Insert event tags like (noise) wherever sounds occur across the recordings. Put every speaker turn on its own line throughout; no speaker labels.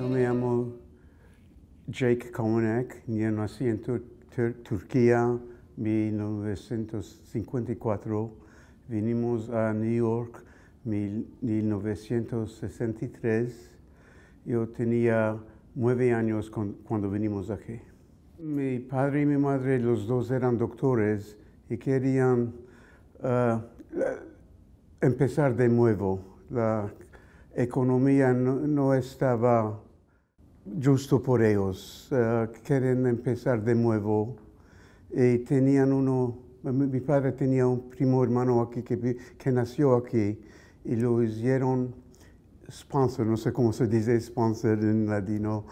Yo me llamo Jake Kamunek. nací en Turquía en 1954. Vinimos a New York en 1963. Yo tenía nueve años cuando vinimos aquí. Mi padre y mi madre, los dos eran doctores y querían eh, empezar de nuevo. La economía no estaba justo por ellos. que eh, quieren empezar de nuevo. Y tenían uno, mi padre tenía un primo hermano aquí que, nació aquí y lo hicieron sponsor, no sé cómo se dice sponsor en latino,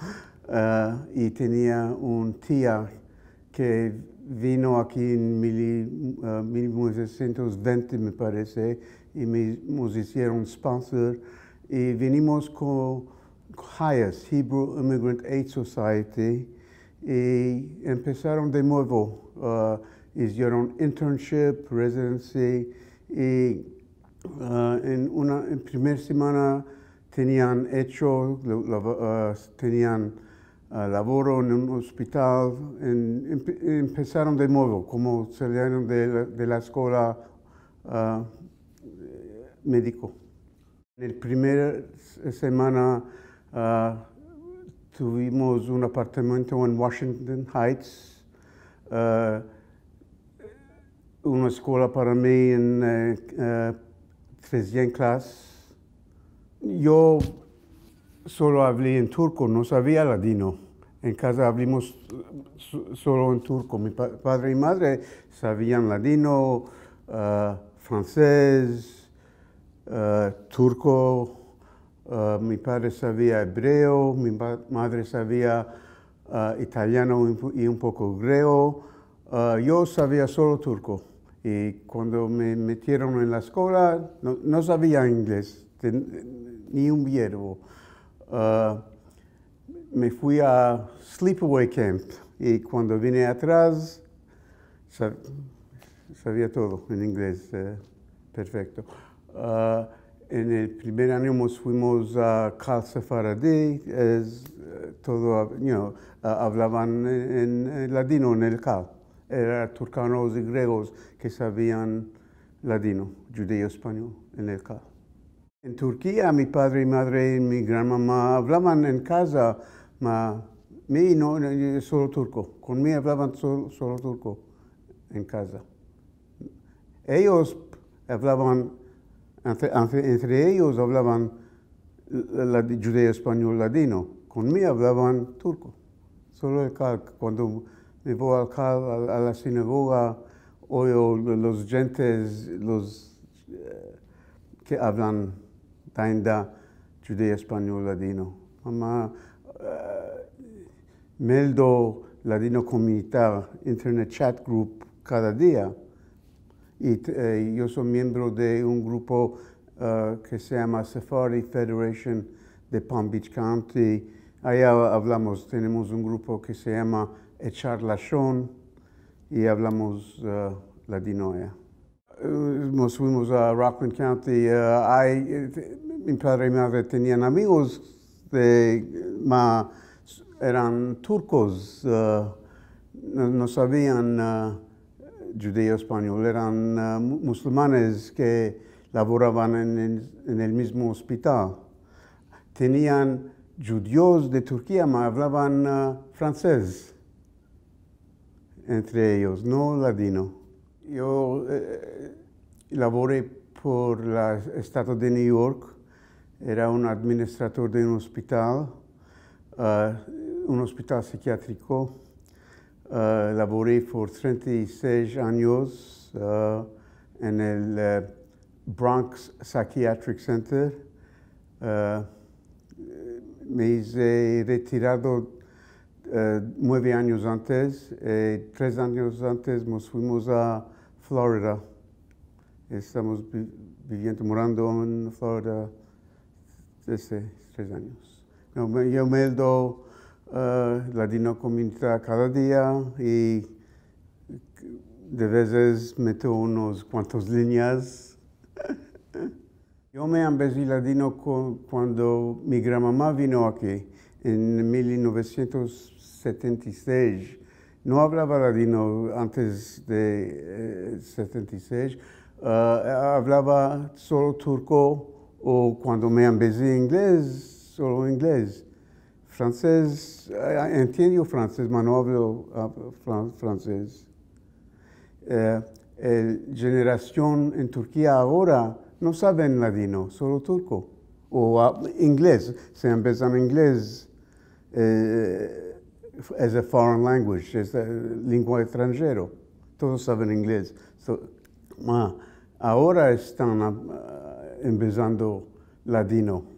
eh, y tenía un tía que vino aquí en 1920, eh, me parece, y nos hicieron sponsor. Y vinimos con highest Hebrew Immigrant Aid Society y empezaron de nuevo, uh, hicieron internship, residency y uh, en una primera semana tenían hecho, uh, tenían laboro en un hospital, en, em, empezaron de nuevo, como salieron de la, escuela médico. En la primera semana Ah, tuvimos un apartamento en Washington Heights, ah, una escuela para mí en uh, clase clases. Yo solo hablé en turco, no sabía ladino. En casa hablamos eh, solo en turco. Mi padre y madre sabían ladino, francés, turco. Ah, mi padre sabía hebreo, mi madre sabía ah, italiano y un poco griego. Ah, yo sabía solo turco. Y cuando me metieron en la escuela, no, sabía inglés, ni un verbo. me fui a Sleepaway Camp y cuando vine atrás, sabía todo en inglés, eh, perfecto. En el primer año fuimos a casa Sefaradí, eh, todo, ah, ah, hablaban en, ladino latino en el Kal. Eran turcanos y griegos que sabían latino, judío español en el Kal. En Turquía mi padre y madre y mi gran mamá hablaban en casa, ma no, solo turco. Con hablaban solo, solo turco en casa. Ellos hablaban entre, ellos hablaban la, judeo español ladino, con mí hablaban turco. Solo el cal, cuando me voy al cal, a, la sinagoga, oigo los gentes, los eh, que hablan tainda judeo español ladino. Mamá, eh, meldo ladino comunitar, internet chat group cada día. Eh, y yo soy miembro de un grupo ah, que se llama Safari Federation de Palm Beach County. Allá hablamos, tenemos un grupo que se llama Echar son y hablamos ah, la Nos fuimos a Rockland County. Ah, eh, mi padre y madre tenían amigos de, eran turcos, no, sabían judeo-español eran eh, musulmanes que laboraban en el, mismo hospital. Tenían judíos de Turquía, pero hablaban eh, francés entre ellos, no ladino. Yo eh, laboré por la Estado de New York, era un administrador de un hospital, un hospital psiquiátrico. Eh, laboré por 36 años eh, en el eh, Bronx Psychiatric Center. me hice retirado nueve años antes. y tres años antes nos fuimos a Florida. Estamos viviendo, morando en Florida desde tres años. yo me, eh, la latino comunidad cada día y de veces meto unos cuantos líneas. (laughs) Yo me empecé latino cuando mi gran mamá vino aquí en 1976. No hablaba ladino antes de 1976, eh, 76. Eh, hablaba solo turco o cuando me empecé inglés, solo inglés. francês, eh, eh, entende o francês, manobra francês. É, eh, é, geração em Turquia agora não sabem ladino, só turco. Ou inglês, se empezam inglês é, as a foreign language, é a língua estrangeira. Todos sabem inglês. So, mas agora estão empezando ladino.